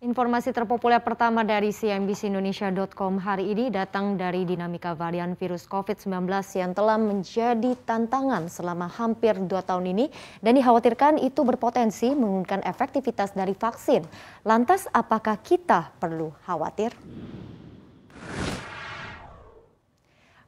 Informasi terpopuler pertama dari CNBC Indonesia.com hari ini datang dari dinamika varian virus COVID-19 yang telah menjadi tantangan selama hampir dua tahun ini dan dikhawatirkan itu berpotensi mengumumkan efektivitas dari vaksin. Lantas apakah kita perlu khawatir?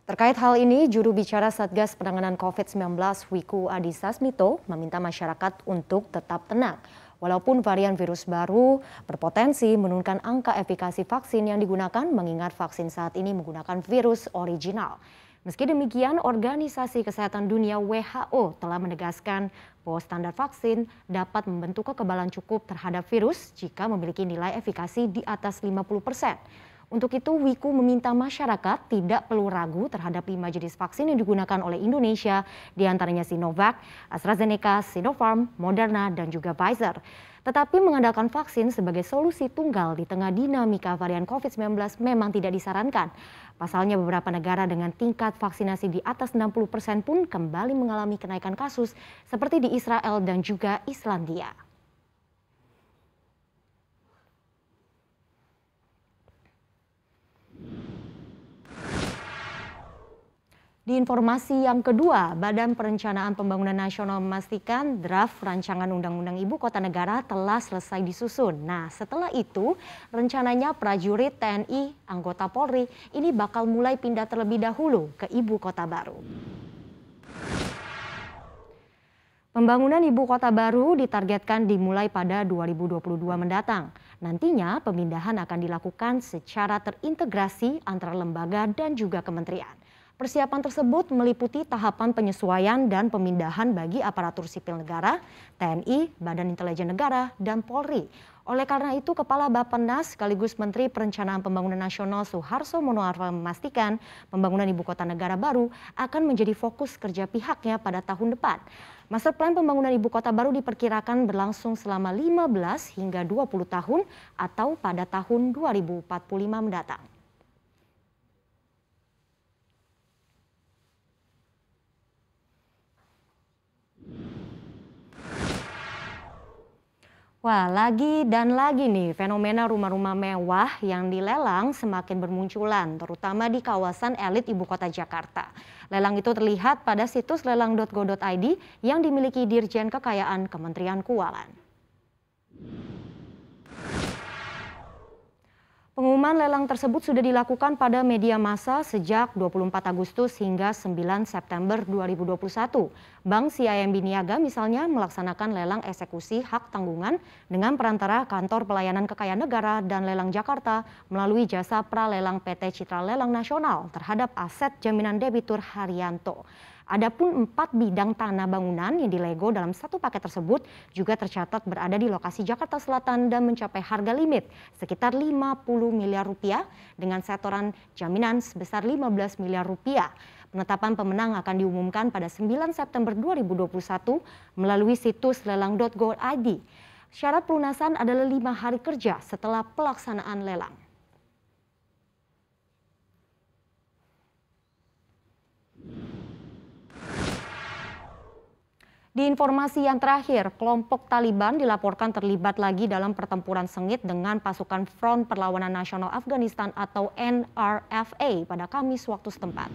Terkait hal ini, juru bicara Satgas Penanganan COVID-19 Wiku Adhisa Smito meminta masyarakat untuk tetap tenang. Walaupun varian virus baru berpotensi menurunkan angka efikasi vaksin yang digunakan mengingat vaksin saat ini menggunakan virus original. Meski demikian, Organisasi Kesehatan Dunia WHO telah menegaskan bahwa standar vaksin dapat membentuk kekebalan cukup terhadap virus jika memiliki nilai efikasi di atas 50 persen. Untuk itu, Wiku meminta masyarakat tidak perlu ragu terhadap lima jenis vaksin yang digunakan oleh Indonesia, diantaranya Sinovac, AstraZeneca, Sinopharm, Moderna, dan juga Pfizer. Tetapi mengandalkan vaksin sebagai solusi tunggal di tengah dinamika varian COVID-19 memang tidak disarankan. Pasalnya beberapa negara dengan tingkat vaksinasi di atas 60 persen pun kembali mengalami kenaikan kasus seperti di Israel dan juga Islandia. Di informasi yang kedua, Badan Perencanaan Pembangunan Nasional memastikan draft rancangan Undang-Undang Ibu Kota Negara telah selesai disusun. Nah, setelah itu rencananya prajurit TNI, anggota Polri ini bakal mulai pindah terlebih dahulu ke Ibu Kota Baru. Pembangunan ibu kota baru ditargetkan dimulai pada 2022 mendatang. Nantinya pemindahan akan dilakukan secara terintegrasi antara lembaga dan juga kementerian. Persiapan tersebut meliputi tahapan penyesuaian dan pemindahan bagi aparatur sipil negara, TNI, Badan Intelijen Negara, dan Polri. Oleh karena itu, Kepala Bappenas sekaligus Menteri Perencanaan Pembangunan Nasional Soeharto Monoarfa memastikan pembangunan ibu kota negara baru akan menjadi fokus kerja pihaknya pada tahun depan. Master Plan Pembangunan Ibu Kota Baru diperkirakan berlangsung selama 15 hingga 20 tahun atau pada tahun 2045 mendatang. Wah, lagi dan lagi nih fenomena rumah-rumah mewah yang dilelang semakin bermunculan, terutama di kawasan elit ibu kota Jakarta. Lelang itu terlihat pada situs lelang.go.id yang dimiliki Dirjen Kekayaan Kementerian Keuangan. Pengumuman lelang tersebut sudah dilakukan pada media massa sejak 24 Agustus hingga 9 September 2021. Bank CIMB Niaga misalnya melaksanakan lelang eksekusi hak tanggungan dengan perantara Kantor Pelayanan Kekayaan Negara dan Lelang Jakarta melalui jasa pralelang PT Citra Lelang Nasional terhadap aset jaminan debitur Haryanto. Adapun empat bidang tanah bangunan yang dilego dalam satu paket tersebut juga tercatat berada di lokasi Jakarta Selatan dan mencapai harga limit sekitar 50 miliar rupiah dengan setoran jaminan sebesar 15 miliar rupiah. Penetapan pemenang akan diumumkan pada 9 September 2021 melalui situs lelang.go.id. Syarat pelunasan adalah lima hari kerja setelah pelaksanaan lelang. Di informasi yang terakhir, kelompok Taliban dilaporkan terlibat lagi dalam pertempuran sengit dengan pasukan Front Perlawanan Nasional Afghanistan atau NRFA pada Kamis waktu setempat.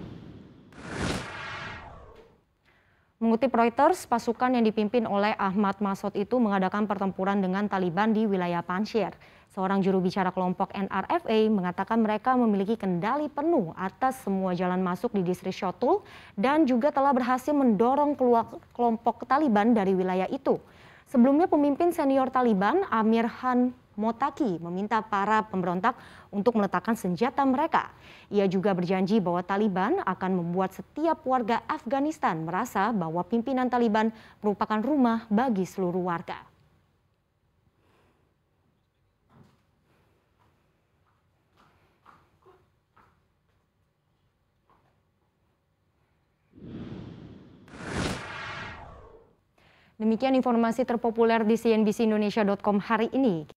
Mengutip Reuters, pasukan yang dipimpin oleh Ahmad Masud itu mengadakan pertempuran dengan Taliban di wilayah Panjshir. Seorang juru bicara kelompok NRFA mengatakan mereka memiliki kendali penuh atas semua jalan masuk di distrik Shotul dan juga telah berhasil mendorong keluar kelompok Taliban dari wilayah itu. Sebelumnya pemimpin senior Taliban Amir Khan Motaki meminta para pemberontak untuk meletakkan senjata mereka. Ia juga berjanji bahwa Taliban akan membuat setiap warga Afghanistan merasa bahwa pimpinan Taliban merupakan rumah bagi seluruh warga. Demikian informasi terpopuler di cnbcindonesia.com hari ini.